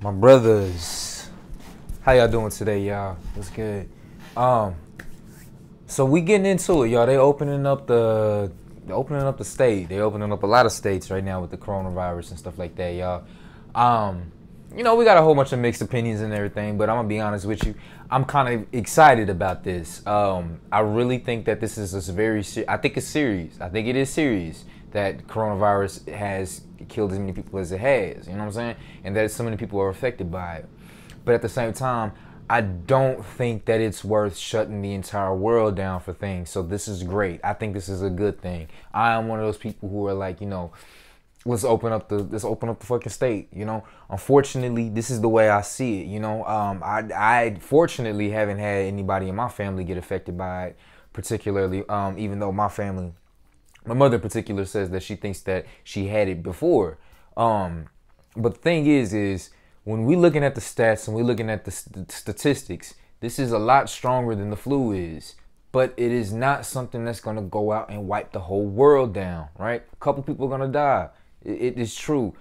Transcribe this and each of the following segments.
my brothers how y'all doing today y'all what's good um so we getting into it y'all they opening up the opening up the state they opening up a lot of states right now with the coronavirus and stuff like that y'all um you know we got a whole bunch of mixed opinions and everything but i'm gonna be honest with you i'm kind of excited about this um i really think that this is a very i think it's serious i think it is serious that coronavirus has killed as many people as it has. You know what I'm saying? And that so many people are affected by it. But at the same time, I don't think that it's worth shutting the entire world down for things. So this is great. I think this is a good thing. I am one of those people who are like, you know, let's open up the let's open up the fucking state. You know, unfortunately, this is the way I see it. You know, um, I I fortunately haven't had anybody in my family get affected by it, particularly um, even though my family my mother in particular says that she thinks that she had it before. Um, but the thing is, is when we're looking at the stats and we're looking at the st- statistics, this is a lot stronger than the flu is. But it is not something that's gonna go out and wipe the whole world down, right? A couple people are gonna die. it, it is true.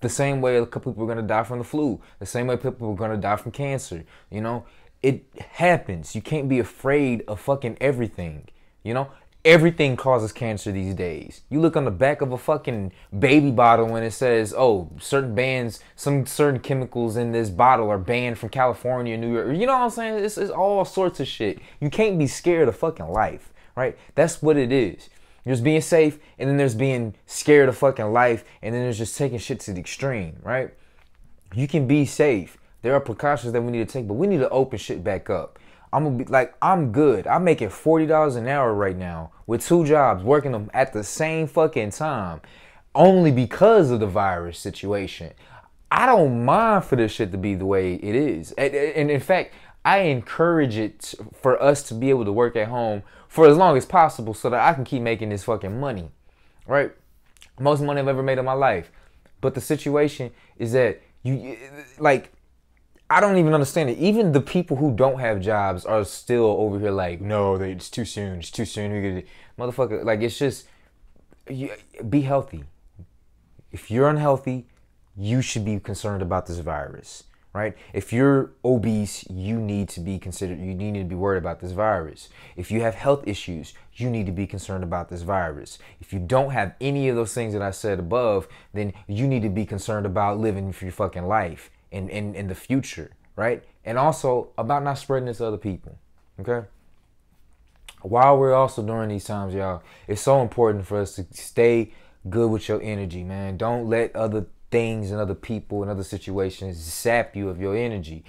The same way a couple people are gonna die from the flu. The same way people are gonna die from cancer. You know, it happens. You can't be afraid of fucking everything. You know, Everything causes cancer these days. You look on the back of a fucking baby bottle and it says, "Oh, certain bans, some certain chemicals in this bottle are banned from California, New York." You know what I'm saying? It's, it's all sorts of shit. You can't be scared of fucking life, right? That's what it is. There's being safe, and then there's being scared of fucking life, and then there's just taking shit to the extreme, right? You can be safe. There are precautions that we need to take, but we need to open shit back up. I'm gonna be like, I'm good. I'm making forty dollars an hour right now with two jobs, working them at the same fucking time, only because of the virus situation. I don't mind for this shit to be the way it is, and, and in fact, I encourage it for us to be able to work at home for as long as possible, so that I can keep making this fucking money, right? Most money I've ever made in my life, but the situation is that you like I don't even understand it. Even the people who don't have jobs are still over here like, no, it's too soon. It's too soon. motherfucker, like it's just you, be healthy. If you're unhealthy, you should be concerned about this virus, right? If you're obese, you need to be considered. You need to be worried about this virus. If you have health issues, you need to be concerned about this virus. If you don't have any of those things that I said above, then you need to be concerned about living for your fucking life in, in, in the future, right? And also about not spreading this to other people, okay? While we're also during these times, y'all, it's so important for us to stay good with your energy, man. Don't let other things and other people and other situations sap you of your energy.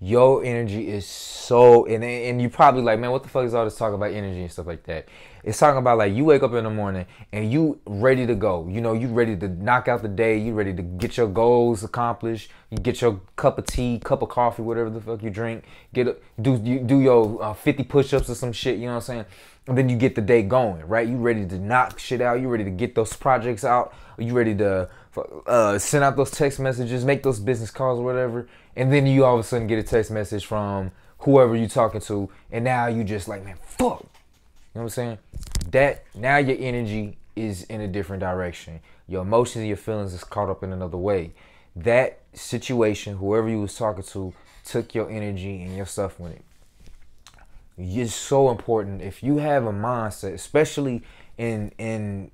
Your energy is so and and you probably like, man, what the fuck is all this talk about energy and stuff like that? It's talking about like you wake up in the morning and you ready to go. You know, you ready to knock out the day, you ready to get your goals accomplished, you get your cup of tea, cup of coffee, whatever the fuck you drink, get up, do you do your uh, 50 push-ups or some shit, you know what I'm saying? And then you get the day going, right? You ready to knock shit out, you ready to get those projects out, you ready to uh, send out those text messages, make those business calls or whatever, and then you all of a sudden get a text message from whoever you are talking to, and now you just like, man, fuck. You know what I'm saying? That now your energy is in a different direction. Your emotions and your feelings is caught up in another way. That situation, whoever you was talking to, took your energy and your stuff with it. It's so important if you have a mindset, especially in in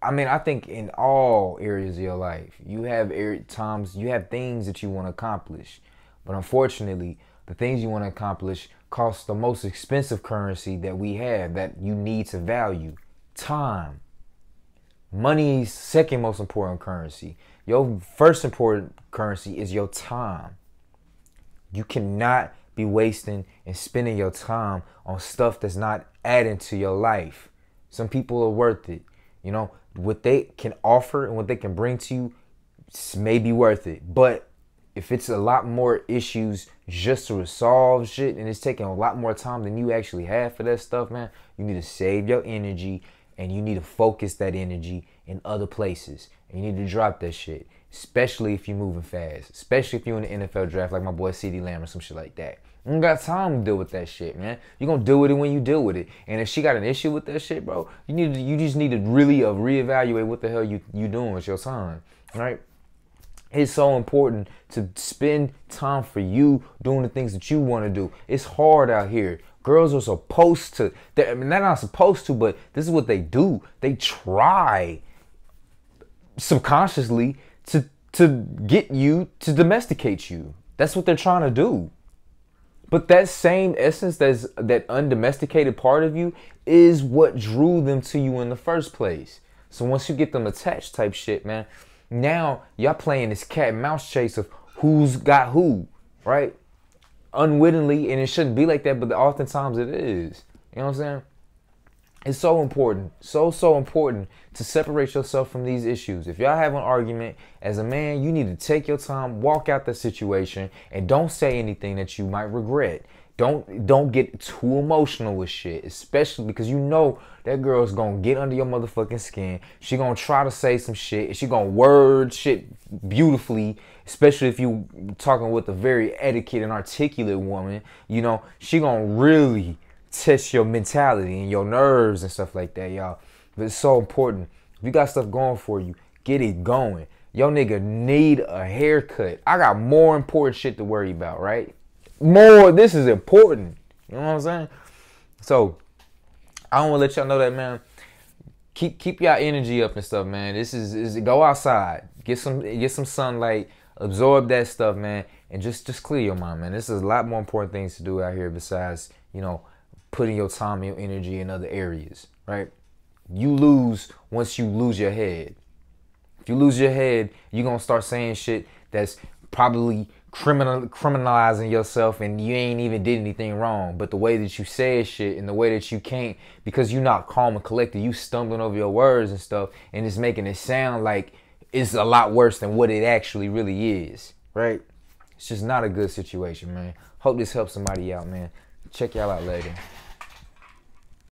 I mean, I think in all areas of your life, you have er- times, you have things that you want to accomplish. But unfortunately, the things you want to accomplish cost the most expensive currency that we have that you need to value time. Money's second most important currency. Your first important currency is your time. You cannot be wasting and spending your time on stuff that's not adding to your life. Some people are worth it. You know, what they can offer and what they can bring to you may be worth it. But if it's a lot more issues just to resolve shit and it's taking a lot more time than you actually have for that stuff, man, you need to save your energy and you need to focus that energy in other places. And you need to drop that shit, especially if you're moving fast, especially if you're in the NFL draft like my boy CeeDee Lamb or some shit like that. I don't got time to deal with that shit, man. You gonna deal with it when you deal with it. And if she got an issue with that shit, bro, you need to, you just need to really uh, reevaluate what the hell you you doing with your time, right? It's so important to spend time for you doing the things that you want to do. It's hard out here. Girls are supposed to. They're, I mean, they're not supposed to, but this is what they do. They try subconsciously to to get you to domesticate you. That's what they're trying to do. But that same essence that's that undomesticated part of you is what drew them to you in the first place. So once you get them attached type shit, man, now y'all playing this cat and mouse chase of who's got who, right? Unwittingly, and it shouldn't be like that, but oftentimes it is. You know what I'm saying? it's so important, so so important to separate yourself from these issues. If y'all have an argument as a man, you need to take your time, walk out the situation, and don't say anything that you might regret. Don't don't get too emotional with shit, especially because you know that girl's gonna get under your motherfucking skin. She gonna try to say some shit. She gonna word shit beautifully, especially if you talking with a very etiquette and articulate woman. You know she gonna really test your mentality and your nerves and stuff like that, y'all. But it's so important. If you got stuff going for you, get it going. Your nigga need a haircut. I got more important shit to worry about, right? More, this is important. You know what I'm saying? So I don't wanna let y'all know that, man. Keep keep your energy up and stuff, man. This is, is go outside. Get some get some sunlight. Absorb that stuff, man. And just just clear your mind, man. This is a lot more important things to do out here besides, you know, putting your time and your energy in other areas, right? You lose once you lose your head. If you lose your head, you're gonna start saying shit that's probably criminal criminalizing yourself and you ain't even did anything wrong. But the way that you say shit and the way that you can't because you're not calm and collected, you stumbling over your words and stuff, and it's making it sound like it's a lot worse than what it actually really is. Right? It's just not a good situation, man. Hope this helps somebody out, man. Check y'all out later.